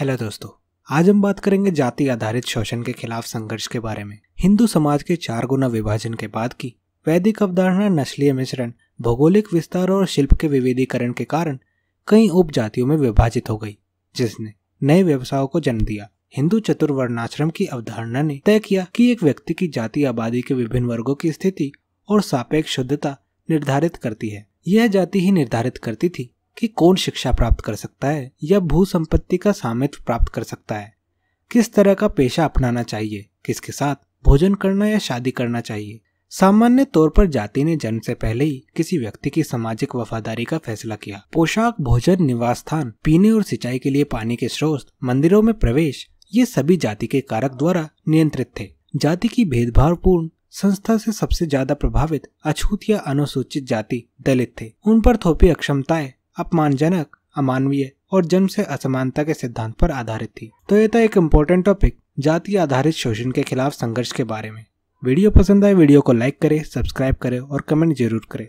hello दोस्तों आज हम बात करेंगे जाति आधारित शोषण के खिलाफ संघर्ष के बारे में हिंदू समाज के चार गुना विभाजन के बाद की वैदिक अवधारणा नस्लीय मिश्रण भौगोलिक विस्तार और शिल्प के विविधीकरण के कारण कई उप जातियों में विभाजित हो गई जिसने नए व्यवसायों को जन्म दिया हिंदू चतुर्वर्णाश्रम की अवधारणा ने तय किया कि एक व्यक्ति की जाति आबादी के विभिन्न वर्गों की स्थिति और सापेक्ष शुद्धता निर्धारित करती है यह जाति ही निर्धारित करती थी कि कौन शिक्षा प्राप्त कर सकता है या भू संपत्ति का सामित्व प्राप्त कर सकता है किस तरह का पेशा अपनाना चाहिए किसके साथ भोजन करना या शादी करना चाहिए सामान्य तौर पर जाति ने जन्म से पहले ही किसी व्यक्ति की सामाजिक वफादारी का फैसला किया पोशाक भोजन निवास स्थान पीने और सिंचाई के लिए पानी के स्रोत मंदिरों में प्रवेश ये सभी जाति के कारक द्वारा नियंत्रित थे जाति की पूर्ण संस्था से सबसे ज्यादा प्रभावित अछूत या अनुसूचित जाति दलित थे उन पर थोपी अक्षमताएं अपमानजनक अमानवीय और जन्म से असमानता के सिद्धांत पर आधारित थी तो ये था एक इम्पोर्टेंट टॉपिक जाति आधारित शोषण के खिलाफ संघर्ष के बारे में वीडियो पसंद आए वीडियो को लाइक करें सब्सक्राइब करें और कमेंट जरूर करें